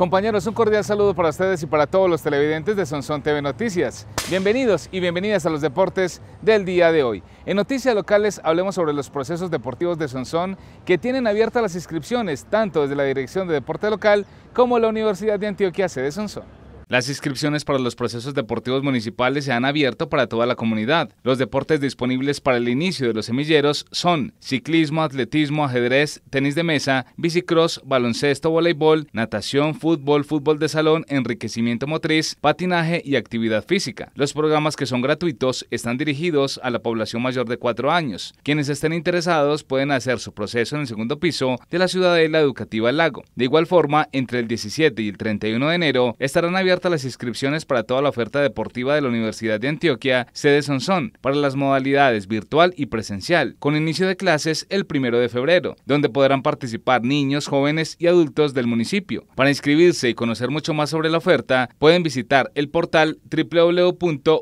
Compañeros, un cordial saludo para ustedes y para todos los televidentes de Sonsón TV Noticias. Bienvenidos y bienvenidas a los deportes del día de hoy. En Noticias Locales hablemos sobre los procesos deportivos de Sonsón que tienen abiertas las inscripciones tanto desde la Dirección de Deporte Local como la Universidad de Antioquia, sede Sonsón. Las inscripciones para los procesos deportivos municipales se han abierto para toda la comunidad. Los deportes disponibles para el inicio de los semilleros son ciclismo, atletismo, ajedrez, tenis de mesa, bicicross, baloncesto, voleibol, natación, fútbol, fútbol de salón, enriquecimiento motriz, patinaje y actividad física. Los programas que son gratuitos están dirigidos a la población mayor de 4 años. Quienes estén interesados pueden hacer su proceso en el segundo piso de la Ciudadela Educativa Lago. De igual forma, entre el 17 y el 31 de enero estarán abiertos las inscripciones para toda la oferta deportiva de la Universidad de Antioquia, sede Sonsón, para las modalidades virtual y presencial, con inicio de clases el primero de febrero, donde podrán participar niños, jóvenes y adultos del municipio. Para inscribirse y conocer mucho más sobre la oferta, pueden visitar el portal www.uda.edu.co.